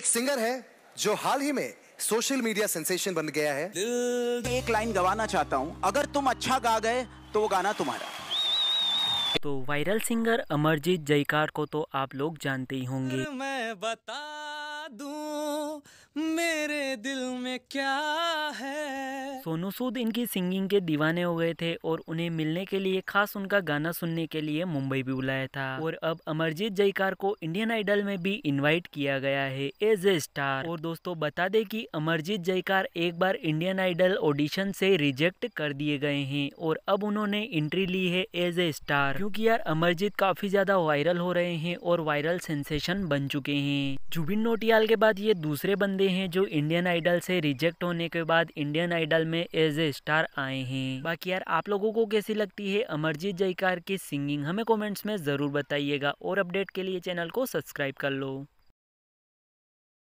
एक सिंगर है जो हाल ही में सोशल मीडिया सेंसेशन बन गया है एक लाइन गवाना चाहता हूँ अगर तुम अच्छा गा गए तो वो गाना तुम्हारा तो वायरल सिंगर अमरजीत जयकार को तो आप लोग जानते ही होंगे मैं बता दूं मेरे दिल में क्या है सोनू सूद इनकी सिंगिंग के दीवाने हो गए थे और उन्हें मिलने के लिए खास उनका गाना सुनने के लिए मुंबई भी बुलाया था और अब अमरजीत जयकार को इंडियन आइडल में भी इनवाइट किया गया है एज ए स्टार और दोस्तों बता दे कि अमरजीत जयकार एक बार इंडियन आइडल ऑडिशन से रिजेक्ट कर दिए गए हैं और अब उन्होंने एंट्री ली है एज ए स्टार क्योंकि यार अमरजीत काफी ज्यादा वायरल हो रहे हैं और वायरल सेंसेशन बन चुके हैं जुबिन नोटियाल के बाद ये दूसरे बंदे हैं जो इंडियन आइडल से रिजेक्ट होने के बाद इंडियन आइडल में में एज ए स्टार आए हैं बाकी यार आप लोगों को कैसी लगती है अमरजीत जयकार की सिंगिंग हमें कमेंट्स में जरूर बताइएगा और अपडेट के लिए चैनल को सब्सक्राइब कर लो